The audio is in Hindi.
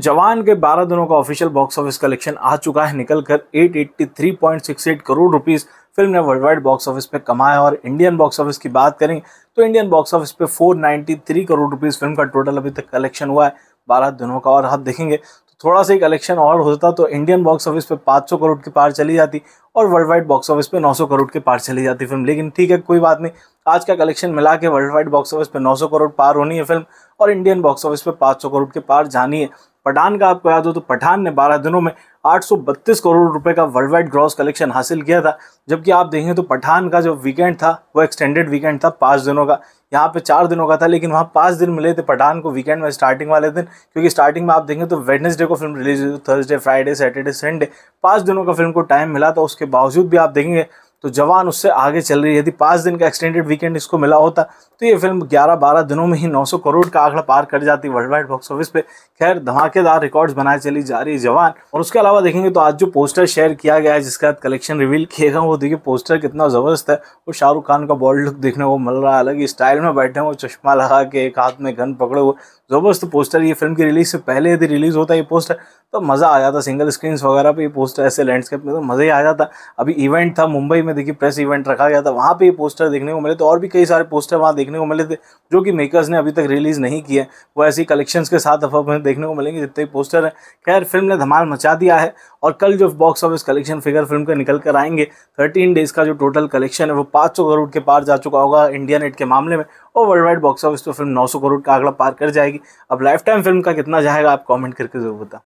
जवान के 12 दिनों का ऑफिशियल बॉक्स ऑफिस कलेक्शन आ चुका है निकलकर 883.68 करोड़ रुपीस फिल्म ने वर्ल्ड वाइड बॉक्स ऑफिस पे कमाया और इंडियन बॉक्स ऑफिस की बात करें तो इंडियन बॉक्स ऑफिस पे 493 करोड़ रुपीस फिल्म का टोटल अभी तक कलेक्शन हुआ है बारह दिनों का और आप देखेंगे तो थोड़ा सा ही कलेक्शन और होता तो इंडियन बॉक्स ऑफिस पे 500 करोड़ की पार चली जाती और वर्ल्ड वाइड बॉक्स ऑफिस पे 900 करोड़ की पार चली जाती फिल्म लेकिन ठीक है कोई बात नहीं आज का कलेक्शन मिला के वर्ल्ड वाइड बॉक्स ऑफिस पे 900 करोड़ पार होनी है फिल्म और इंडियन बॉक्स ऑफिस पे 500 करोड़ के पार जानी है पठान का आपको याद हो तो पठान ने 12 दिनों में 832 करोड़ रुपए का वर्ल्ड वाइड ग्रॉस कलेक्शन हासिल किया था जबकि आप देखें तो पठान का जो वीकेंड था वो एक्सटेंडेड वीकेंड था पाँच दिनों का यहाँ पे चार दिनों का था लेकिन वहाँ पाँच दिन मिले थे पठान को वीकेंड में स्टार्टिंग वाले दिन क्योंकि स्टार्टिंग में आप देखें तो वेडनेसडे को फिल्म रिलीज हुई थर्सडे फ्राइडे सैटरडे संडे पाँच दिनों का फिल्म को टाइम मिला था उसके बावजूद भी आप देखेंगे तो जवान उससे आगे चल रही है यदि पाँच दिन का एक्सटेंडेड वीकेंड इसको मिला होता तो ये फिल्म 11-12 दिनों में ही 900 करोड़ का आंकड़ा पार कर जाती वर्ल्ड वाइड बॉक्स ऑफिस पे खैर धमाकेदार रिकॉर्ड्स बनाए चली जा रही है जवान और उसके अलावा देखेंगे तो आज जो पोस्टर शेयर किया गया है जिसका कलेक्शन रिवील किए गए वो देखिए पोस्टर कितना ज़बरदस्त है वो शाहरुख खान का बॉल्ड लुक देखने को मिल रहा है अलग स्टाइल में बैठे हुए चश्मा लगा के एक हाथ में गन पकड़े हुए ज़बरदस्त पोस्टर ये फिल्म की रिलीज से पहले यदि रिलीज़ होता ये पोस्टर तो मज़ा आ जाता सिंगल स्क्रीन वगैरह पर ये पोस्टर ऐसे लैंडस्केप में तो मज़ा ही आ जाता अभी इवेंट था मुंबई में में देखिए प्रेस इवेंट रखा गया था वहाँ पे ये पोस्टर देखने को मिले तो और भी कई सारे पोस्टर वहाँ देखने को मिले थे जो कि मेकर्स ने अभी तक रिलीज़ नहीं किए वो ऐसी कलेक्शंस के साथ अफ में देखने को मिलेंगे जितने पोस्टर हैं खैर फिल्म ने धमाल मचा दिया है और कल जो box office collection figure film के निकल कर आएंगे थर्टीन डेज़ का जो टोटल कलेक्शन है वो पाँच करोड़ के पार जा चुका होगा इंडिया नेट के मामले में और वर्ल्ड वाइड बॉक्स ऑफिस तो फिल्म नौ करोड़ का आंकड़ा पार कर जाएगी अब लाइफ टाइम फिल्म का कितना जाएगा आप कॉमेंट करके जरूर बताओ